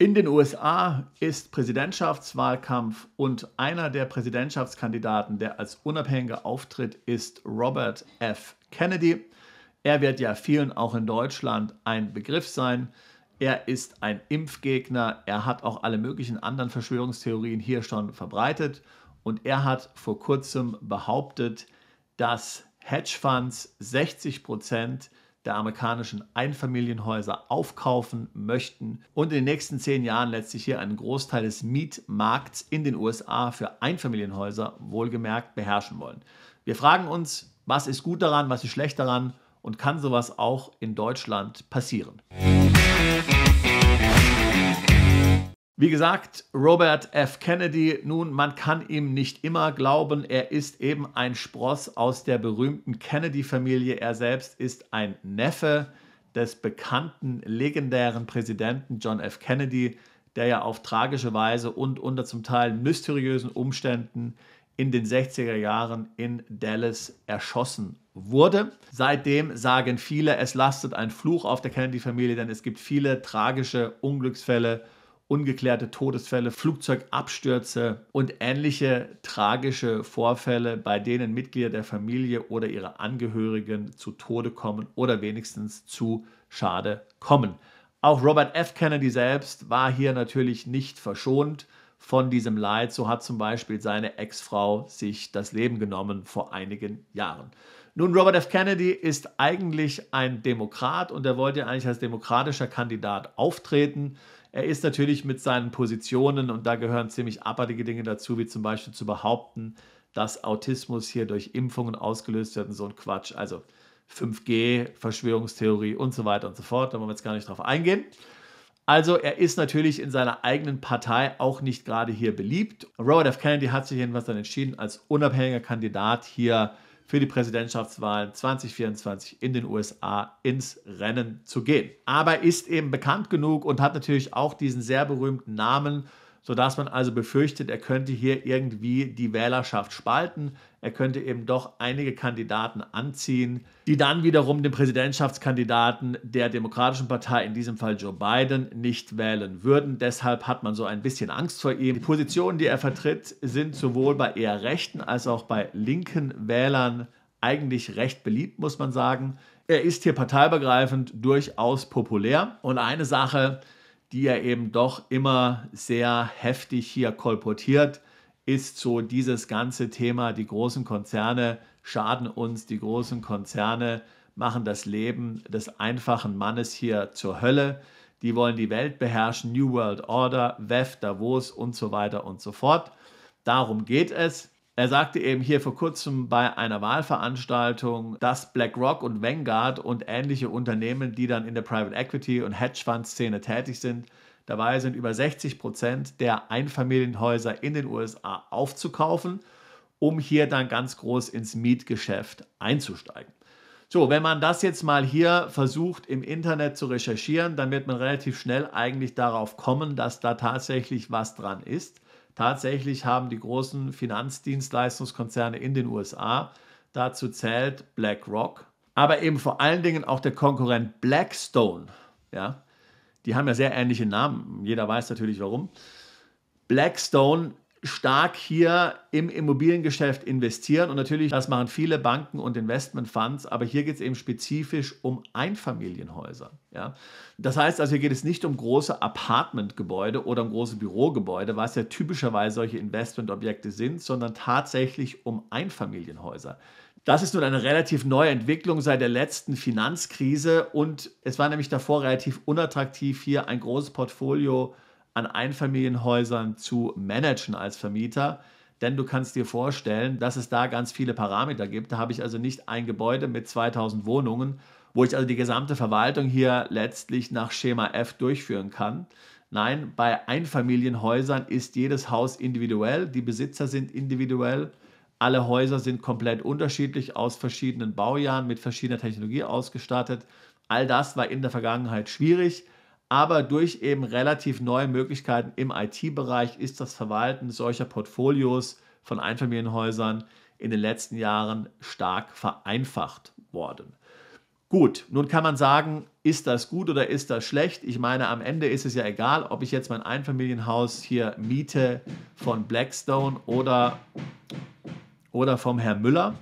In den USA ist Präsidentschaftswahlkampf und einer der Präsidentschaftskandidaten, der als Unabhängiger auftritt, ist Robert F. Kennedy. Er wird ja vielen auch in Deutschland ein Begriff sein. Er ist ein Impfgegner. Er hat auch alle möglichen anderen Verschwörungstheorien hier schon verbreitet. Und er hat vor kurzem behauptet, dass Hedgefonds 60 Prozent der amerikanischen Einfamilienhäuser aufkaufen möchten. Und in den nächsten zehn Jahren letztlich hier einen Großteil des Mietmarkts in den USA für Einfamilienhäuser wohlgemerkt beherrschen wollen. Wir fragen uns, was ist gut daran, was ist schlecht daran und kann sowas auch in Deutschland passieren? Musik wie gesagt, Robert F. Kennedy, nun, man kann ihm nicht immer glauben, er ist eben ein Spross aus der berühmten Kennedy-Familie. Er selbst ist ein Neffe des bekannten, legendären Präsidenten John F. Kennedy, der ja auf tragische Weise und unter zum Teil mysteriösen Umständen in den 60er Jahren in Dallas erschossen wurde. Seitdem sagen viele, es lastet ein Fluch auf der Kennedy-Familie, denn es gibt viele tragische Unglücksfälle ungeklärte Todesfälle, Flugzeugabstürze und ähnliche tragische Vorfälle, bei denen Mitglieder der Familie oder ihre Angehörigen zu Tode kommen oder wenigstens zu Schade kommen. Auch Robert F. Kennedy selbst war hier natürlich nicht verschont von diesem Leid. So hat zum Beispiel seine Ex-Frau sich das Leben genommen vor einigen Jahren. Nun, Robert F. Kennedy ist eigentlich ein Demokrat und er wollte eigentlich als demokratischer Kandidat auftreten. Er ist natürlich mit seinen Positionen, und da gehören ziemlich abartige Dinge dazu, wie zum Beispiel zu behaupten, dass Autismus hier durch Impfungen ausgelöst wird und so ein Quatsch. Also 5G, Verschwörungstheorie und so weiter und so fort. Da wollen wir jetzt gar nicht drauf eingehen. Also er ist natürlich in seiner eigenen Partei auch nicht gerade hier beliebt. Robert F. Kennedy hat sich jedenfalls dann entschieden, als unabhängiger Kandidat hier äh, für die Präsidentschaftswahl 2024 in den USA ins Rennen zu gehen. Aber ist eben bekannt genug und hat natürlich auch diesen sehr berühmten Namen sodass man also befürchtet, er könnte hier irgendwie die Wählerschaft spalten. Er könnte eben doch einige Kandidaten anziehen, die dann wiederum den Präsidentschaftskandidaten der Demokratischen Partei, in diesem Fall Joe Biden, nicht wählen würden. Deshalb hat man so ein bisschen Angst vor ihm. Die Positionen, die er vertritt, sind sowohl bei eher rechten als auch bei linken Wählern eigentlich recht beliebt, muss man sagen. Er ist hier parteibegreifend durchaus populär. Und eine Sache, die ja eben doch immer sehr heftig hier kolportiert, ist so dieses ganze Thema, die großen Konzerne schaden uns, die großen Konzerne machen das Leben des einfachen Mannes hier zur Hölle, die wollen die Welt beherrschen, New World Order, WEF, Davos und so weiter und so fort. Darum geht es. Er sagte eben hier vor kurzem bei einer Wahlveranstaltung, dass BlackRock und Vanguard und ähnliche Unternehmen, die dann in der Private Equity und Hedgefonds-Szene tätig sind, dabei sind, über 60 Prozent der Einfamilienhäuser in den USA aufzukaufen, um hier dann ganz groß ins Mietgeschäft einzusteigen. So, wenn man das jetzt mal hier versucht im Internet zu recherchieren, dann wird man relativ schnell eigentlich darauf kommen, dass da tatsächlich was dran ist. Tatsächlich haben die großen Finanzdienstleistungskonzerne in den USA, dazu zählt BlackRock, aber eben vor allen Dingen auch der Konkurrent Blackstone, ja, die haben ja sehr ähnliche Namen, jeder weiß natürlich warum. Blackstone stark hier im Immobiliengeschäft investieren. Und natürlich, das machen viele Banken und Investmentfonds, aber hier geht es eben spezifisch um Einfamilienhäuser. Ja? Das heißt also, hier geht es nicht um große Apartmentgebäude oder um große Bürogebäude, was ja typischerweise solche Investmentobjekte sind, sondern tatsächlich um Einfamilienhäuser. Das ist nun eine relativ neue Entwicklung seit der letzten Finanzkrise und es war nämlich davor relativ unattraktiv, hier ein großes Portfolio zu an Einfamilienhäusern zu managen als Vermieter. Denn du kannst dir vorstellen, dass es da ganz viele Parameter gibt. Da habe ich also nicht ein Gebäude mit 2000 Wohnungen, wo ich also die gesamte Verwaltung hier letztlich nach Schema F durchführen kann. Nein, bei Einfamilienhäusern ist jedes Haus individuell, die Besitzer sind individuell, alle Häuser sind komplett unterschiedlich aus verschiedenen Baujahren mit verschiedener Technologie ausgestattet. All das war in der Vergangenheit schwierig. Aber durch eben relativ neue Möglichkeiten im IT-Bereich ist das Verwalten solcher Portfolios von Einfamilienhäusern in den letzten Jahren stark vereinfacht worden. Gut, nun kann man sagen, ist das gut oder ist das schlecht? Ich meine, am Ende ist es ja egal, ob ich jetzt mein Einfamilienhaus hier miete von Blackstone oder, oder vom Herrn Müller.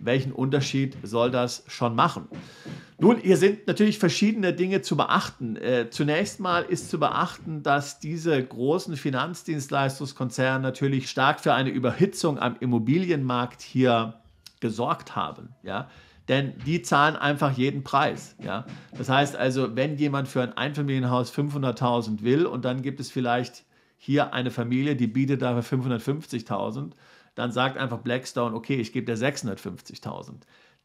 Welchen Unterschied soll das schon machen? Nun, hier sind natürlich verschiedene Dinge zu beachten. Äh, zunächst mal ist zu beachten, dass diese großen Finanzdienstleistungskonzerne natürlich stark für eine Überhitzung am Immobilienmarkt hier gesorgt haben. Ja? Denn die zahlen einfach jeden Preis. Ja? Das heißt also, wenn jemand für ein Einfamilienhaus 500.000 will und dann gibt es vielleicht hier eine Familie, die bietet dafür 550.000, dann sagt einfach Blackstone, okay, ich gebe dir 650.000.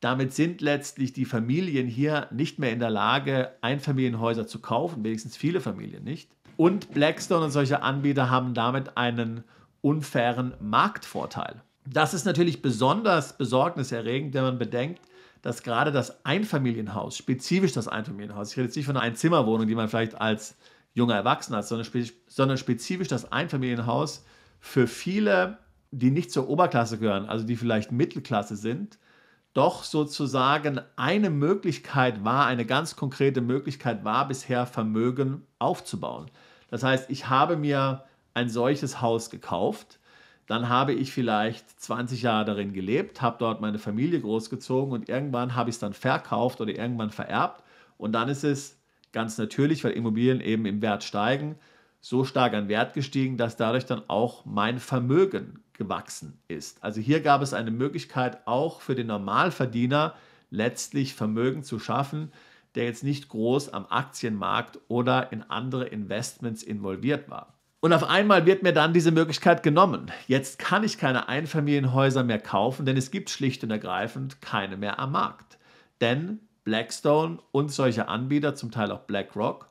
Damit sind letztlich die Familien hier nicht mehr in der Lage, Einfamilienhäuser zu kaufen, wenigstens viele Familien nicht. Und Blackstone und solche Anbieter haben damit einen unfairen Marktvorteil. Das ist natürlich besonders besorgniserregend, wenn man bedenkt, dass gerade das Einfamilienhaus, spezifisch das Einfamilienhaus, ich rede jetzt nicht von einer Einzimmerwohnung, die man vielleicht als junger Erwachsener hat, sondern spezifisch das Einfamilienhaus für viele, die nicht zur Oberklasse gehören, also die vielleicht Mittelklasse sind, doch sozusagen eine Möglichkeit war, eine ganz konkrete Möglichkeit war, bisher Vermögen aufzubauen. Das heißt, ich habe mir ein solches Haus gekauft, dann habe ich vielleicht 20 Jahre darin gelebt, habe dort meine Familie großgezogen und irgendwann habe ich es dann verkauft oder irgendwann vererbt und dann ist es ganz natürlich, weil Immobilien eben im Wert steigen, so stark an Wert gestiegen, dass dadurch dann auch mein Vermögen gewachsen ist. Also hier gab es eine Möglichkeit auch für den Normalverdiener letztlich Vermögen zu schaffen, der jetzt nicht groß am Aktienmarkt oder in andere Investments involviert war. Und auf einmal wird mir dann diese Möglichkeit genommen. Jetzt kann ich keine Einfamilienhäuser mehr kaufen, denn es gibt schlicht und ergreifend keine mehr am Markt. Denn Blackstone und solche Anbieter, zum Teil auch BlackRock,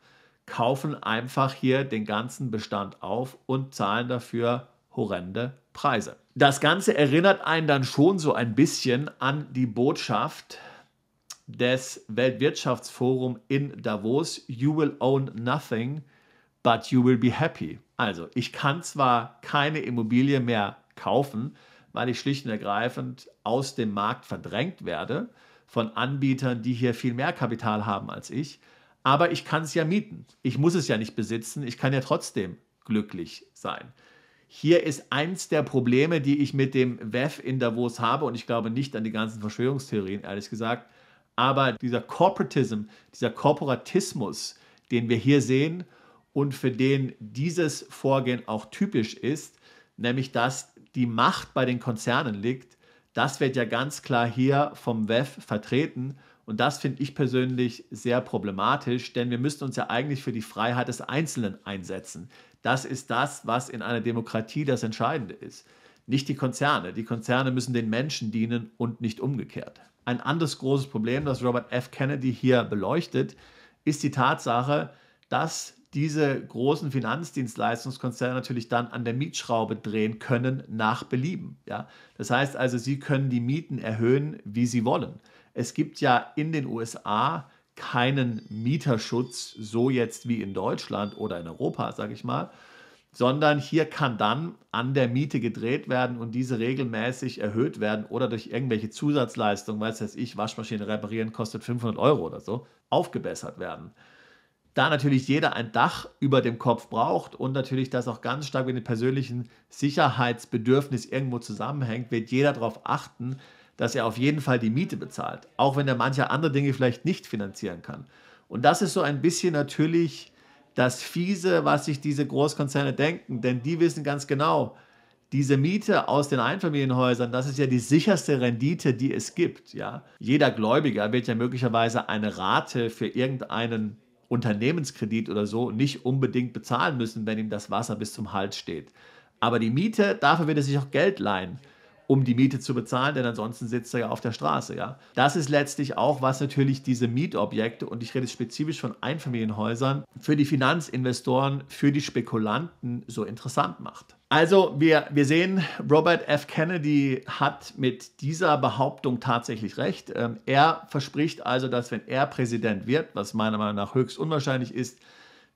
kaufen einfach hier den ganzen Bestand auf und zahlen dafür horrende Preise. Das Ganze erinnert einen dann schon so ein bisschen an die Botschaft des Weltwirtschaftsforums in Davos, You will own nothing, but you will be happy. Also, ich kann zwar keine Immobilie mehr kaufen, weil ich schlicht und ergreifend aus dem Markt verdrängt werde von Anbietern, die hier viel mehr Kapital haben als ich, aber ich kann es ja mieten. Ich muss es ja nicht besitzen, ich kann ja trotzdem glücklich sein. Hier ist eins der Probleme, die ich mit dem WEF in Davos habe, und ich glaube nicht an die ganzen Verschwörungstheorien, ehrlich gesagt, aber dieser Corporatism, dieser Korporatismus, den wir hier sehen und für den dieses Vorgehen auch typisch ist, nämlich dass die Macht bei den Konzernen liegt, das wird ja ganz klar hier vom WEF vertreten und das finde ich persönlich sehr problematisch, denn wir müssen uns ja eigentlich für die Freiheit des Einzelnen einsetzen. Das ist das, was in einer Demokratie das Entscheidende ist. Nicht die Konzerne. Die Konzerne müssen den Menschen dienen und nicht umgekehrt. Ein anderes großes Problem, das Robert F. Kennedy hier beleuchtet, ist die Tatsache, dass diese großen Finanzdienstleistungskonzerne natürlich dann an der Mietschraube drehen können nach Belieben. Ja? Das heißt also, sie können die Mieten erhöhen, wie sie wollen. Es gibt ja in den USA keinen Mieterschutz, so jetzt wie in Deutschland oder in Europa, sage ich mal, sondern hier kann dann an der Miete gedreht werden und diese regelmäßig erhöht werden oder durch irgendwelche Zusatzleistungen, weiß das ich, Waschmaschine reparieren kostet 500 Euro oder so, aufgebessert werden. Da natürlich jeder ein Dach über dem Kopf braucht und natürlich das auch ganz stark mit dem persönlichen Sicherheitsbedürfnis irgendwo zusammenhängt, wird jeder darauf achten, dass er auf jeden Fall die Miete bezahlt, auch wenn er manche andere Dinge vielleicht nicht finanzieren kann. Und das ist so ein bisschen natürlich das Fiese, was sich diese Großkonzerne denken, denn die wissen ganz genau, diese Miete aus den Einfamilienhäusern, das ist ja die sicherste Rendite, die es gibt. Ja? Jeder Gläubiger wird ja möglicherweise eine Rate für irgendeinen Unternehmenskredit oder so nicht unbedingt bezahlen müssen, wenn ihm das Wasser bis zum Hals steht. Aber die Miete, dafür wird er sich auch Geld leihen um die Miete zu bezahlen, denn ansonsten sitzt er ja auf der Straße. Ja? Das ist letztlich auch, was natürlich diese Mietobjekte, und ich rede spezifisch von Einfamilienhäusern, für die Finanzinvestoren, für die Spekulanten so interessant macht. Also wir, wir sehen, Robert F. Kennedy hat mit dieser Behauptung tatsächlich recht. Ähm, er verspricht also, dass wenn er Präsident wird, was meiner Meinung nach höchst unwahrscheinlich ist,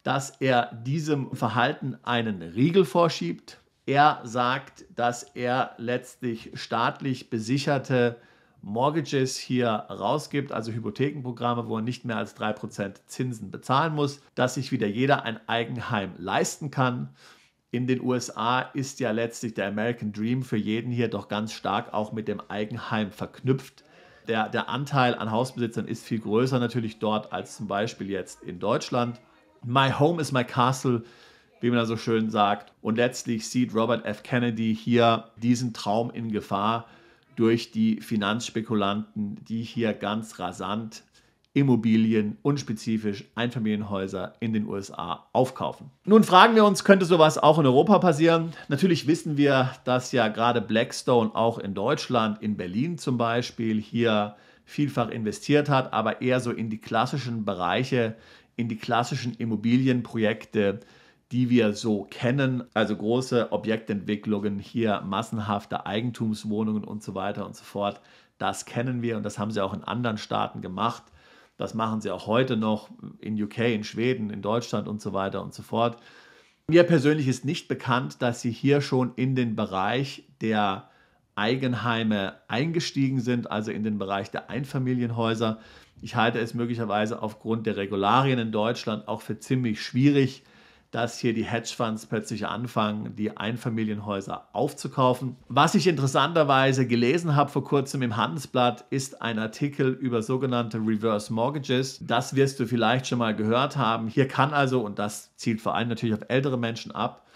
dass er diesem Verhalten einen Riegel vorschiebt er sagt, dass er letztlich staatlich besicherte Mortgages hier rausgibt, also Hypothekenprogramme, wo er nicht mehr als 3% Zinsen bezahlen muss, dass sich wieder jeder ein Eigenheim leisten kann. In den USA ist ja letztlich der American Dream für jeden hier doch ganz stark auch mit dem Eigenheim verknüpft. Der, der Anteil an Hausbesitzern ist viel größer natürlich dort als zum Beispiel jetzt in Deutschland. My Home is My Castle wie man da so schön sagt. Und letztlich sieht Robert F. Kennedy hier diesen Traum in Gefahr durch die Finanzspekulanten, die hier ganz rasant Immobilien und spezifisch Einfamilienhäuser in den USA aufkaufen. Nun fragen wir uns, könnte sowas auch in Europa passieren? Natürlich wissen wir, dass ja gerade Blackstone auch in Deutschland, in Berlin zum Beispiel, hier vielfach investiert hat, aber eher so in die klassischen Bereiche, in die klassischen Immobilienprojekte, die wir so kennen. Also große Objektentwicklungen hier, massenhafte Eigentumswohnungen und so weiter und so fort. Das kennen wir und das haben sie auch in anderen Staaten gemacht. Das machen sie auch heute noch in UK, in Schweden, in Deutschland und so weiter und so fort. Mir persönlich ist nicht bekannt, dass sie hier schon in den Bereich der Eigenheime eingestiegen sind, also in den Bereich der Einfamilienhäuser. Ich halte es möglicherweise aufgrund der Regularien in Deutschland auch für ziemlich schwierig, dass hier die Hedgefonds plötzlich anfangen, die Einfamilienhäuser aufzukaufen. Was ich interessanterweise gelesen habe vor kurzem im Handelsblatt, ist ein Artikel über sogenannte Reverse Mortgages. Das wirst du vielleicht schon mal gehört haben. Hier kann also, und das zielt vor allem natürlich auf ältere Menschen ab,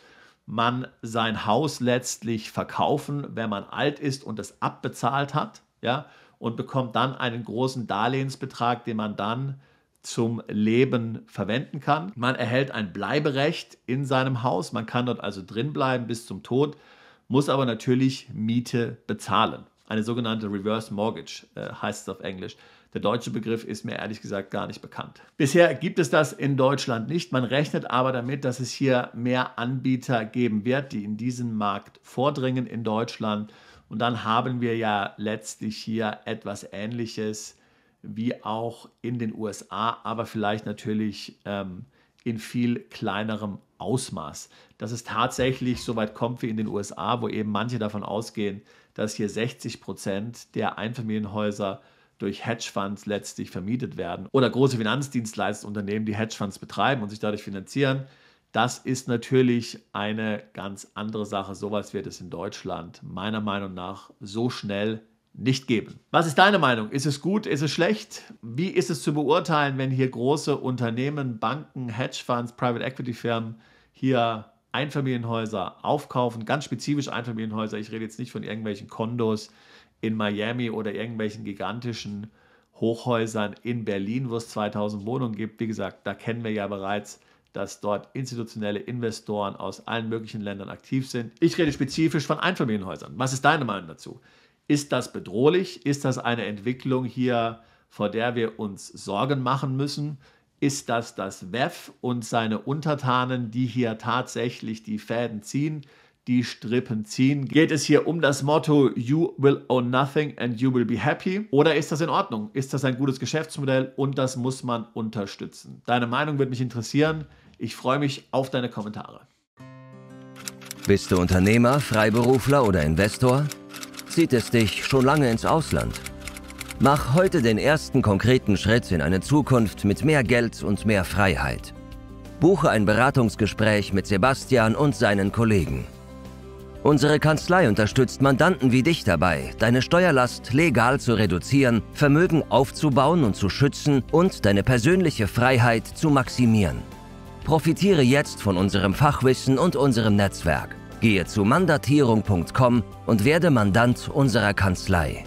man sein Haus letztlich verkaufen, wenn man alt ist und es abbezahlt hat, ja, und bekommt dann einen großen Darlehensbetrag, den man dann zum Leben verwenden kann. Man erhält ein Bleiberecht in seinem Haus, man kann dort also drin bleiben bis zum Tod, muss aber natürlich Miete bezahlen. Eine sogenannte Reverse Mortgage äh, heißt es auf Englisch. Der deutsche Begriff ist mir ehrlich gesagt gar nicht bekannt. Bisher gibt es das in Deutschland nicht. Man rechnet aber damit, dass es hier mehr Anbieter geben wird, die in diesen Markt vordringen in Deutschland. Und dann haben wir ja letztlich hier etwas Ähnliches wie auch in den USA, aber vielleicht natürlich ähm, in viel kleinerem Ausmaß. Dass es tatsächlich so weit kommt wie in den USA, wo eben manche davon ausgehen, dass hier 60 Prozent der Einfamilienhäuser durch Hedgefonds letztlich vermietet werden oder große Finanzdienstleistungsunternehmen, die Hedgefonds betreiben und sich dadurch finanzieren. Das ist natürlich eine ganz andere Sache. Sowas wird es in Deutschland meiner Meinung nach so schnell nicht geben. Was ist deine Meinung? Ist es gut? Ist es schlecht? Wie ist es zu beurteilen, wenn hier große Unternehmen, Banken, Hedgefonds, Private Equity Firmen hier Einfamilienhäuser aufkaufen, ganz spezifisch Einfamilienhäuser. Ich rede jetzt nicht von irgendwelchen Kondos in Miami oder irgendwelchen gigantischen Hochhäusern in Berlin, wo es 2000 Wohnungen gibt. Wie gesagt, da kennen wir ja bereits, dass dort institutionelle Investoren aus allen möglichen Ländern aktiv sind. Ich rede spezifisch von Einfamilienhäusern. Was ist deine Meinung dazu? Ist das bedrohlich? Ist das eine Entwicklung hier, vor der wir uns Sorgen machen müssen? Ist das das WEF und seine Untertanen, die hier tatsächlich die Fäden ziehen, die Strippen ziehen? Geht es hier um das Motto You will own nothing and you will be happy? Oder ist das in Ordnung? Ist das ein gutes Geschäftsmodell und das muss man unterstützen? Deine Meinung würde mich interessieren. Ich freue mich auf deine Kommentare. Bist du Unternehmer, Freiberufler oder Investor? zieht es dich schon lange ins Ausland? Mach heute den ersten konkreten Schritt in eine Zukunft mit mehr Geld und mehr Freiheit. Buche ein Beratungsgespräch mit Sebastian und seinen Kollegen. Unsere Kanzlei unterstützt Mandanten wie dich dabei, deine Steuerlast legal zu reduzieren, Vermögen aufzubauen und zu schützen und deine persönliche Freiheit zu maximieren. Profitiere jetzt von unserem Fachwissen und unserem Netzwerk. Gehe zu mandatierung.com und werde Mandant unserer Kanzlei.